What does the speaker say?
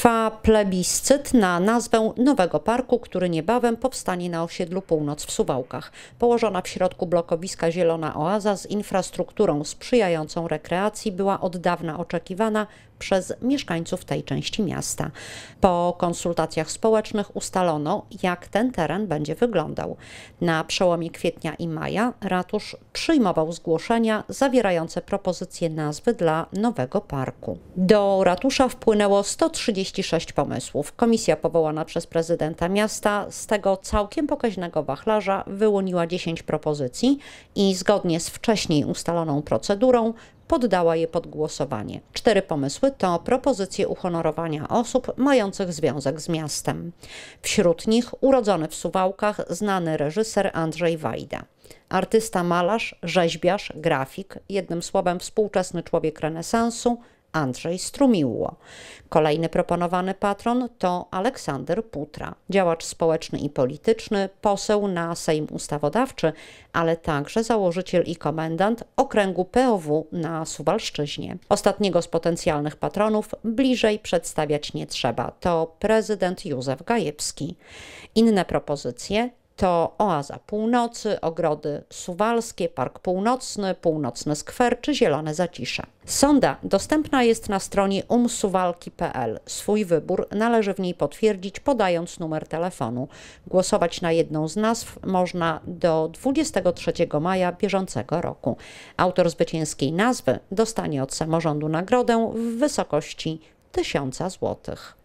Trwa plebiscyt na nazwę nowego parku, który niebawem powstanie na osiedlu Północ w Suwałkach. Położona w środku blokowiska zielona oaza z infrastrukturą sprzyjającą rekreacji była od dawna oczekiwana przez mieszkańców tej części miasta. Po konsultacjach społecznych ustalono, jak ten teren będzie wyglądał. Na przełomie kwietnia i maja ratusz przyjmował zgłoszenia zawierające propozycje nazwy dla nowego parku. Do ratusza wpłynęło 136 pomysłów. Komisja powołana przez prezydenta miasta z tego całkiem pokaźnego wachlarza wyłoniła 10 propozycji i zgodnie z wcześniej ustaloną procedurą poddała je pod głosowanie. Cztery pomysły to propozycje uhonorowania osób mających związek z miastem. Wśród nich urodzony w Suwałkach znany reżyser Andrzej Wajda. Artysta, malarz, rzeźbiarz, grafik, jednym słowem współczesny człowiek renesansu, Andrzej Strumiło. Kolejny proponowany patron to Aleksander Putra, działacz społeczny i polityczny, poseł na Sejm Ustawodawczy, ale także założyciel i komendant okręgu POW na Suwalszczyźnie. Ostatniego z potencjalnych patronów bliżej przedstawiać nie trzeba, to prezydent Józef Gajewski. Inne propozycje to Oaza Północy, ogrody suwalskie, Park Północny, Północny Skwer czy Zielone Zacisze. Sonda dostępna jest na stronie umsuwalki.pl. Swój wybór należy w niej potwierdzić podając numer telefonu. Głosować na jedną z nazw można do 23 maja bieżącego roku. Autor zwycięskiej nazwy dostanie od samorządu nagrodę w wysokości 1000 złotych.